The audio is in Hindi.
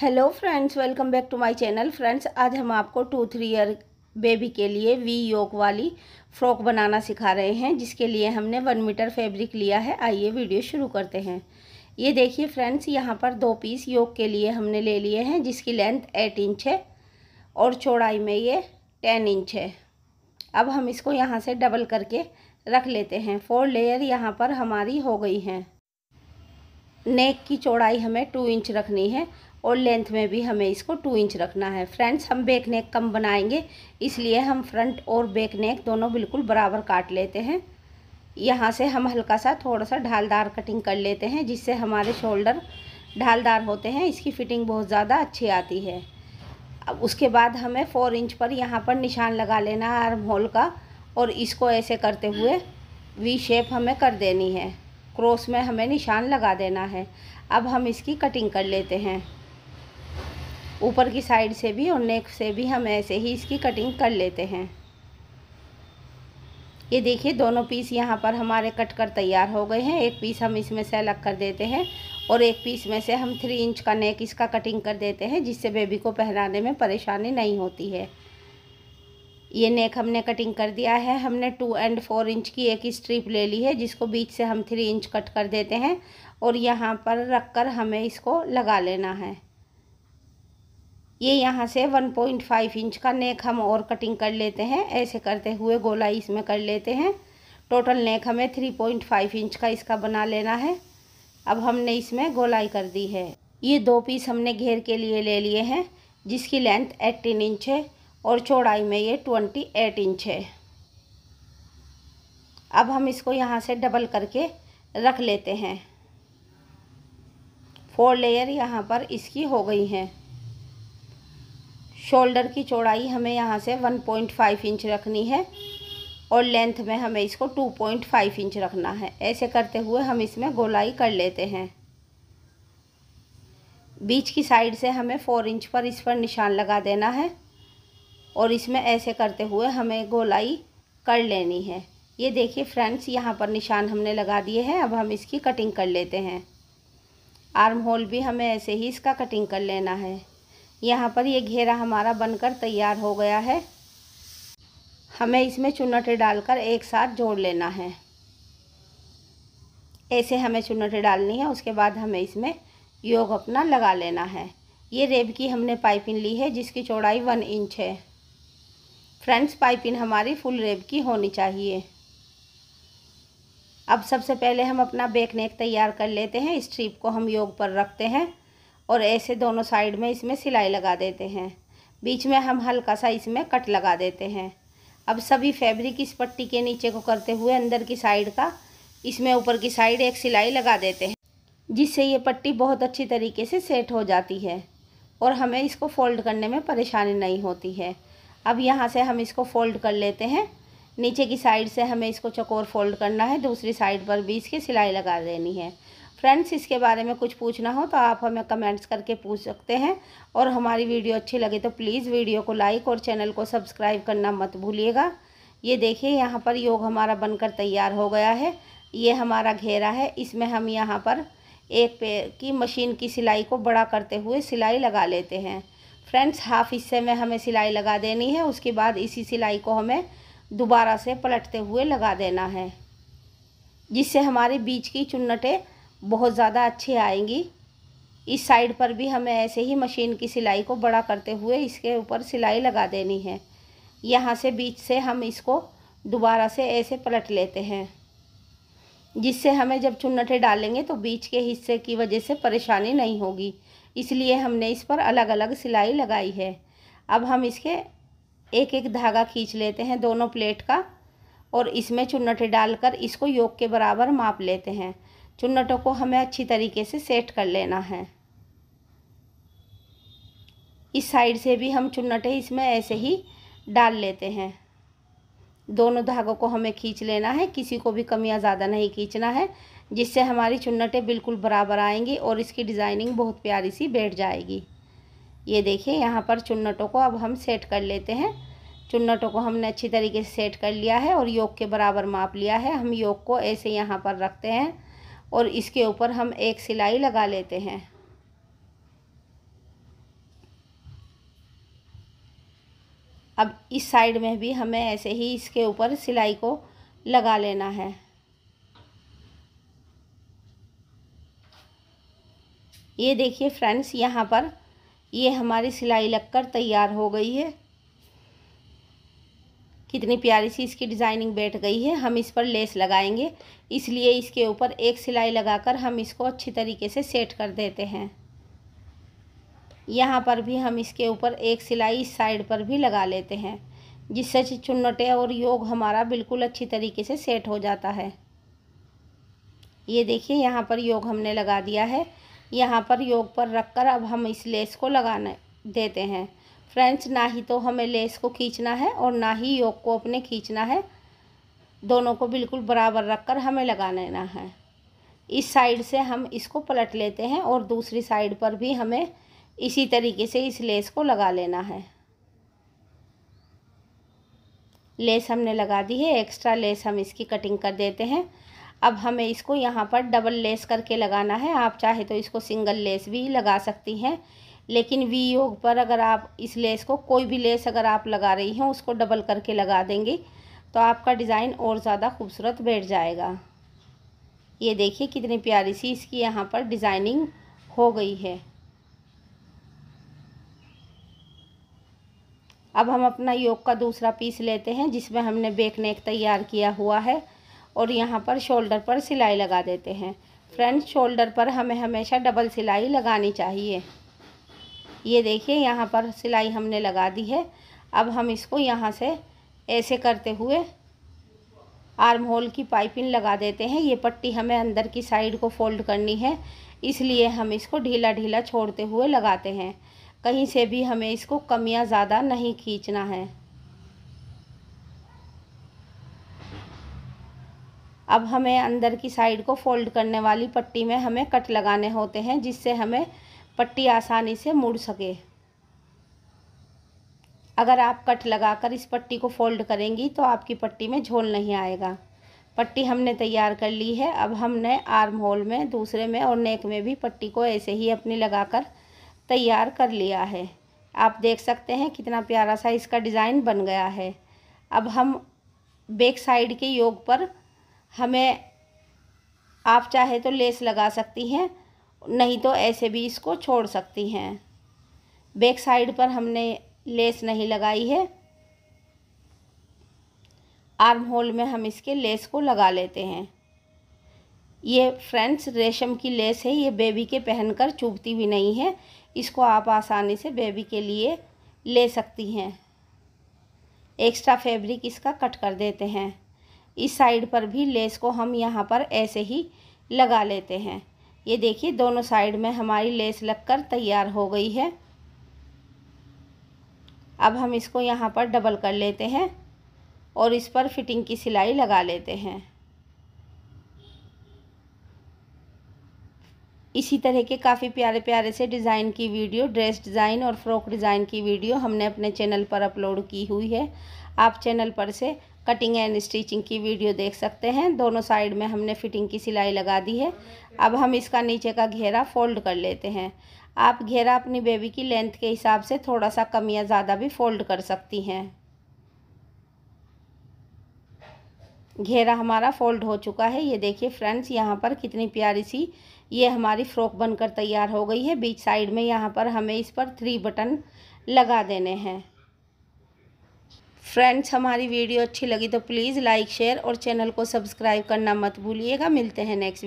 hello friends welcome back to my channel friends आज हम आपको टू थ्री ईयर बेबी के लिए वी योग वाली फ्रॉक बनाना सिखा रहे हैं जिसके लिए हमने वन मीटर फैब्रिक लिया है आइए वीडियो शुरू करते हैं ये देखिए फ्रेंड्स यहाँ पर दो पीस योग के लिए हमने ले लिए हैं जिसकी लेंथ एट इंच है और चौड़ाई में ये टेन इंच है अब हम इसको यहाँ से डबल करके रख लेते हैं फोर लेयर यहाँ पर हमारी हो गई हैं नेक की चौड़ाई हमें टू इंच रखनी है और लेंथ में भी हमें इसको टू इंच रखना है फ्रेंड्स हम बेक नेक कम बनाएंगे इसलिए हम फ्रंट और बेक नेक दोनों बिल्कुल बराबर काट लेते हैं यहाँ से हम हल्का सा थोड़ा सा ढालदार कटिंग कर लेते हैं जिससे हमारे शोल्डर ढालदार होते हैं इसकी फ़िटिंग बहुत ज़्यादा अच्छी आती है अब उसके बाद हमें फ़ोर इंच पर यहाँ पर निशान लगा लेना है आर्म होल का और इसको ऐसे करते हुए वी शेप हमें कर देनी है क्रॉस में हमें निशान लगा देना है अब हम इसकी कटिंग कर लेते हैं ऊपर की साइड से भी और नेक से भी हम ऐसे ही इसकी कटिंग कर लेते हैं ये देखिए दोनों पीस यहाँ पर हमारे कट कर तैयार हो गए हैं एक पीस हम इसमें से अलग कर देते हैं और एक पीस में से हम थ्री इंच का नेक इसका कटिंग कर देते हैं जिससे बेबी को पहनाने में परेशानी नहीं होती है ये नेक हमने कटिंग कर दिया है हमने टू एंड फोर इंच की एक स्ट्रिप ले ली है जिसको बीच से हम थ्री इंच कट कर देते हैं और यहाँ पर रख कर हमें इसको लगा लेना है ये यहाँ से 1.5 इंच का नेक हम और कटिंग कर लेते हैं ऐसे करते हुए गोला इसमें कर लेते हैं टोटल नेक हमें 3.5 इंच का इसका बना लेना है अब हमने इसमें गोलाई कर दी है ये दो पीस हमने घेर के लिए ले लिए हैं जिसकी लेंथ 18 इंच है और चौड़ाई में ये 28 इंच है अब हम इसको यहाँ से डबल करके रख लेते हैं फोर लेयर यहाँ पर इसकी हो गई हैं शोल्डर की चौड़ाई हमें यहाँ से 1.5 इंच रखनी है और लेंथ में हमें इसको 2.5 इंच रखना है ऐसे करते हुए हम इसमें गोलाई कर लेते हैं बीच की साइड से हमें फ़ोर इंच पर इस पर निशान लगा देना है और इसमें ऐसे करते हुए हमें गोलाई कर लेनी है ये देखिए फ्रेंड्स यहाँ पर निशान हमने लगा दिए हैं अब हम इसकी कटिंग कर लेते हैं आर्म होल भी हमें ऐसे ही इसका कटिंग कर लेना है यहाँ पर ये घेरा हमारा बनकर तैयार हो गया है हमें इसमें चुनटे डालकर एक साथ जोड़ लेना है ऐसे हमें चुनटे डालनी है उसके बाद हमें इसमें योग अपना लगा लेना है ये रेब की हमने पाइपिंग ली है जिसकी चौड़ाई वन इंच है फ्रेंड्स पाइपिंग हमारी फुल रेब की होनी चाहिए अब सबसे पहले हम अपना बेक नेक तैयार कर लेते हैं स्ट्रिप को हम योग पर रखते हैं और ऐसे दोनों साइड में इसमें सिलाई लगा देते हैं बीच में हम हल्का सा इसमें कट लगा देते हैं अब सभी फैब्रिक इस पट्टी के नीचे को करते हुए अंदर की साइड का इसमें ऊपर की साइड एक सिलाई लगा देते हैं जिससे ये पट्टी बहुत अच्छी तरीके से सेट हो जाती है और हमें इसको फोल्ड करने में परेशानी नहीं होती है अब यहाँ से हम इसको फोल्ड कर लेते हैं नीचे की साइड से हमें इसको चकोर फोल्ड करना है दूसरी साइड पर भी इसकी सिलाई लगा देनी है फ्रेंड्स इसके बारे में कुछ पूछना हो तो आप हमें कमेंट्स करके पूछ सकते हैं और हमारी वीडियो अच्छी लगे तो प्लीज़ वीडियो को लाइक और चैनल को सब्सक्राइब करना मत भूलिएगा ये देखिए यहाँ पर योग हमारा बनकर तैयार हो गया है ये हमारा घेरा है इसमें हम यहाँ पर एक पैर की मशीन की सिलाई को बड़ा करते हुए सिलाई लगा लेते हैं फ्रेंड्स हाफ हिस्से में हमें सिलाई लगा देनी है उसके बाद इसी सिलाई को हमें दोबारा से पलटते हुए लगा देना है जिससे हमारे बीच की चुन्नटें बहुत ज़्यादा अच्छी आएंगी इस साइड पर भी हमें ऐसे ही मशीन की सिलाई को बड़ा करते हुए इसके ऊपर सिलाई लगा देनी है यहाँ से बीच से हम इसको दोबारा से ऐसे पलट लेते हैं जिससे हमें जब चुन्नटे डालेंगे तो बीच के हिस्से की वजह से परेशानी नहीं होगी इसलिए हमने इस पर अलग अलग सिलाई लगाई है अब हम इसके एक एक धागा खींच लेते हैं दोनों प्लेट का और इसमें चुन्नटे डालकर इसको योग के बराबर माप लेते हैं चुन्नटों को हमें अच्छी तरीके से सेट कर लेना है इस साइड से भी हम चुन्नटे इसमें ऐसे ही डाल लेते हैं दोनों धागों को हमें खींच लेना है किसी को भी कमियाँ ज़्यादा नहीं खींचना है जिससे हमारी चुन्नटें बिल्कुल बराबर आएंगी और इसकी डिज़ाइनिंग बहुत प्यारी सी बैठ जाएगी ये देखिए यहाँ पर चुन्नटों को अब हम सेट कर लेते हैं चुन्नटों को हमने अच्छी तरीके से सेट कर लिया है और योग के बराबर माप लिया है हम योग को ऐसे यहाँ पर रखते हैं और इसके ऊपर हम एक सिलाई लगा लेते हैं अब इस साइड में भी हमें ऐसे ही इसके ऊपर सिलाई को लगा लेना है ये देखिए फ्रेंड्स यहाँ पर ये हमारी सिलाई लगकर तैयार हो गई है कितनी प्यारी सी इसकी डिज़ाइनिंग बैठ गई है हम इस पर लेस लगाएंगे इसलिए इसके ऊपर एक सिलाई लगाकर हम इसको अच्छी तरीके से सेट कर देते हैं यहाँ पर भी हम इसके ऊपर एक सिलाई इस साइड पर भी लगा लेते हैं जिससे चुन्नटे और योग हमारा बिल्कुल अच्छी तरीके से सेट हो जाता है ये देखिए यहाँ पर योग हमने लगा दिया है यहाँ पर योग पर रख कर अब हम इस लेस को लगाने देते हैं फ्रेंच ना ही तो हमें लेस को खींचना है और ना ही योग को अपने खींचना है दोनों को बिल्कुल बराबर रखकर हमें लगा लेना है इस साइड से हम इसको पलट लेते हैं और दूसरी साइड पर भी हमें इसी तरीके से इस लेस को लगा लेना है लेस हमने लगा दी है एक्स्ट्रा लेस हम इसकी कटिंग कर देते हैं अब हमें इसको यहाँ पर डबल लेस करके लगाना है आप चाहे तो इसको सिंगल लेस भी लगा सकती हैं लेकिन वी योग पर अगर आप इस लेस को कोई भी लेस अगर आप लगा रही हैं उसको डबल करके लगा देंगे तो आपका डिज़ाइन और ज़्यादा खूबसूरत बैठ जाएगा ये देखिए कितनी प्यारी सी इसकी यहाँ पर डिज़ाइनिंग हो गई है अब हम अपना योग का दूसरा पीस लेते हैं जिसमें हमने बेकनेक तैयार किया हुआ है और यहाँ पर शोल्डर पर सिलाई लगा देते हैं फ्रंट शोल्डर पर हमें हमेशा डबल सिलाई लगानी चाहिए ये देखिए यहाँ पर सिलाई हमने लगा दी है अब हम इसको यहाँ से ऐसे करते हुए आर्म होल की पाइपिंग लगा देते हैं ये पट्टी हमें अंदर की साइड को फोल्ड करनी है इसलिए हम इसको ढीला ढीला छोड़ते हुए लगाते हैं कहीं से भी हमें इसको कमियाँ ज़्यादा नहीं खींचना है अब हमें अंदर की साइड को फोल्ड करने वाली पट्टी में हमें कट लगाने होते हैं जिससे हमें पट्टी आसानी से मुड़ सके अगर आप कट लगाकर इस पट्टी को फोल्ड करेंगी तो आपकी पट्टी में झोल नहीं आएगा पट्टी हमने तैयार कर ली है अब हमने आर्म होल में दूसरे में और नेक में भी पट्टी को ऐसे ही अपनी लगाकर तैयार कर लिया है आप देख सकते हैं कितना प्यारा सा इसका डिज़ाइन बन गया है अब हम बैक साइड के योग पर हमें आप चाहे तो लेस लगा सकती हैं नहीं तो ऐसे भी इसको छोड़ सकती हैं बैक साइड पर हमने लेस नहीं लगाई है आर्म होल में हम इसके लेस को लगा लेते हैं ये फ्रेंड्स रेशम की लेस है ये बेबी के पहनकर चुभती भी नहीं है इसको आप आसानी से बेबी के लिए ले सकती हैं एक्स्ट्रा फैब्रिक इसका कट कर देते हैं इस साइड पर भी लेस को हम यहाँ पर ऐसे ही लगा लेते हैं ये देखिए दोनों साइड में हमारी लेस लगकर तैयार हो गई है अब हम इसको यहाँ पर डबल कर लेते हैं और इस पर फिटिंग की सिलाई लगा लेते हैं इसी तरह के काफ़ी प्यारे प्यारे से डिज़ाइन की वीडियो ड्रेस डिज़ाइन और फ्रॉक डिज़ाइन की वीडियो हमने अपने चैनल पर अपलोड की हुई है आप चैनल पर से कटिंग एंड स्टिचिंग की वीडियो देख सकते हैं दोनों साइड में हमने फिटिंग की सिलाई लगा दी है अब हम इसका नीचे का घेरा फोल्ड कर लेते हैं आप घेरा अपनी बेबी की लेंथ के हिसाब से थोड़ा सा कम या ज़्यादा भी फोल्ड कर सकती हैं घेरा हमारा फोल्ड हो चुका है ये देखिए फ्रेंड्स यहाँ पर कितनी प्यारी सी ये हमारी फ्रॉक बनकर तैयार हो गई है बीच साइड में यहाँ पर हमें इस पर थ्री बटन लगा देने हैं फ्रेंड्स हमारी वीडियो अच्छी लगी तो प्लीज़ लाइक शेयर और चैनल को सब्सक्राइब करना मत भूलिएगा मिलते हैं नेक्स्ट